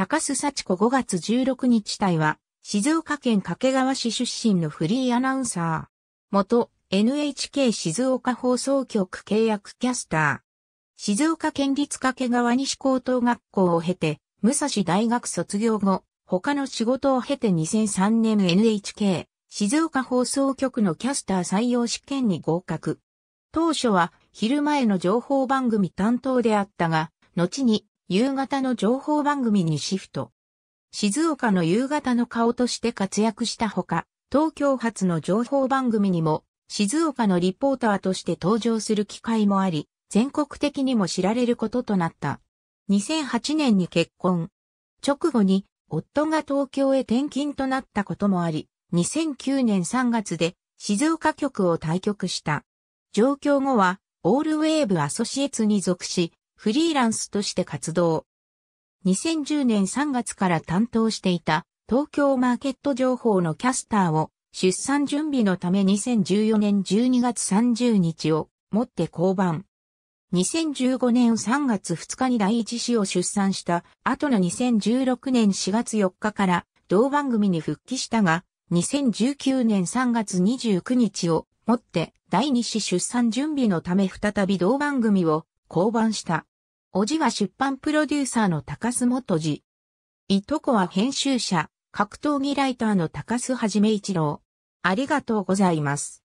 高須幸子5月16日隊は、静岡県掛川市出身のフリーアナウンサー。元 NHK 静岡放送局契約キャスター。静岡県立掛川西高等学校を経て、武蔵大学卒業後、他の仕事を経て2003年 NHK 静岡放送局のキャスター採用試験に合格。当初は昼前の情報番組担当であったが、後に夕方の情報番組にシフト。静岡の夕方の顔として活躍したほか、東京発の情報番組にも、静岡のリポーターとして登場する機会もあり、全国的にも知られることとなった。2008年に結婚。直後に、夫が東京へ転勤となったこともあり、2009年3月で静岡局を退局した。上京後は、オールウェーブアソシエツに属し、フリーランスとして活動。2010年3月から担当していた東京マーケット情報のキャスターを出産準備のため2014年12月30日をもって降板。2015年3月2日に第一子を出産した後の2016年4月4日から同番組に復帰したが、2019年3月29日をもって第二子出産準備のため再び同番組を降板した。おじは出版プロデューサーの高須元次。いとこは編集者、格闘技ライターの高須はじめ一郎。ありがとうございます。